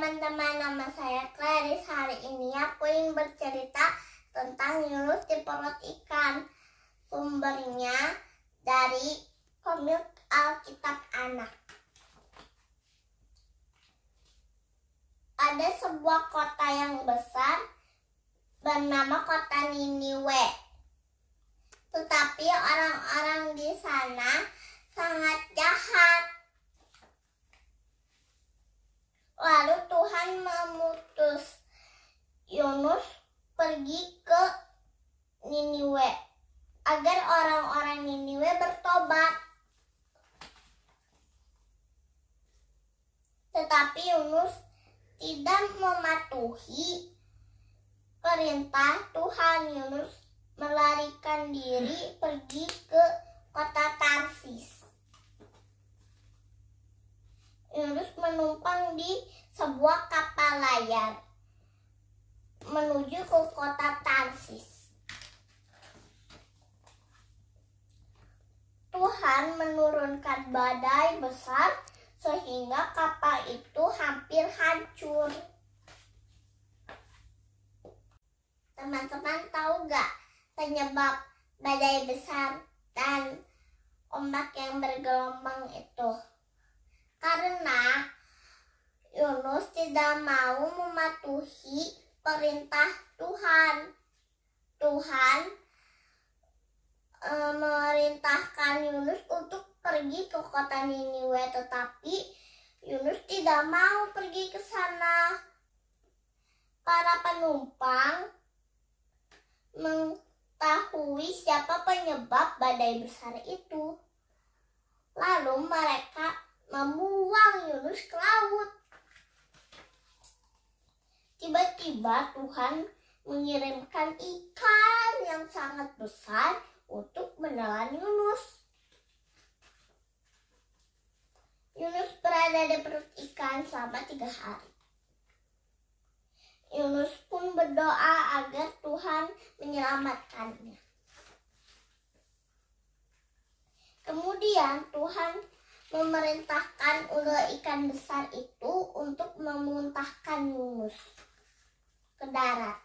teman-teman, nama saya Claris. Hari ini aku ingin bercerita tentang Yunus di perut ikan. Sumbernya dari komik Alkitab Anak. Ada sebuah kota yang besar bernama kota Niniwe. Tetapi orang-orang di sana sangat jahat pergi ke Niniwe agar orang-orang Niniwe bertobat. Tetapi Yunus tidak mematuhi perintah Tuhan Yunus melarikan diri pergi ke kota Tarsis. Yunus menumpang di sebuah kapal layar menuju ke kota Tarsis. Tuhan menurunkan badai besar sehingga kapal itu hampir hancur. Teman-teman tahu gak penyebab badai besar dan ombak yang bergelombang itu? Karena Yunus tidak mau mematuhi perintah Tuhan. Tuhan e, memerintahkan Yunus untuk pergi ke kota Niniwe, tetapi Yunus tidak mau pergi ke sana. Para penumpang mengetahui siapa penyebab badai besar itu. Lalu mereka membuang Yunus ke laut. Tiba-tiba Tuhan mengirimkan ikan yang sangat besar untuk menelan Yunus. Yunus berada di perut ikan selama tiga hari. Yunus pun berdoa agar Tuhan menyelamatkannya. Kemudian Tuhan memerintahkan ular ikan besar itu untuk memuntahkan Yunus ke darat.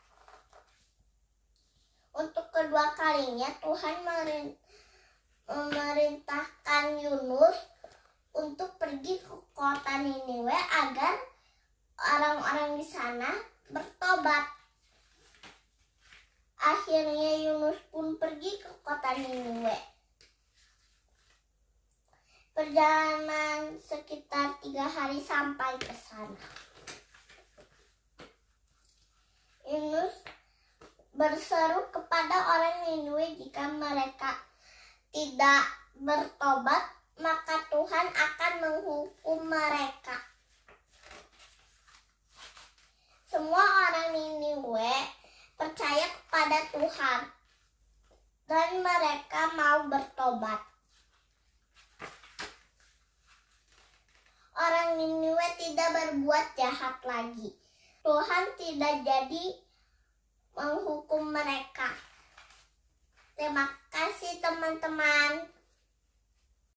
Untuk kedua kalinya Tuhan memerintahkan Yunus untuk pergi ke kota Niniwe agar orang-orang di sana bertobat. Akhirnya Yunus pun pergi ke kota Niniwe. Perjalanan sekitar tiga hari sampai ke sana. Yunus berseru kepada orang Niniwe jika mereka tidak bertobat maka Tuhan akan menghukum mereka. Semua orang Niniwe percaya kepada Tuhan dan mereka mau bertobat. Orang Niniwe tidak berbuat jahat lagi. Tuhan tidak jadi menghukum mereka. Terima kasih.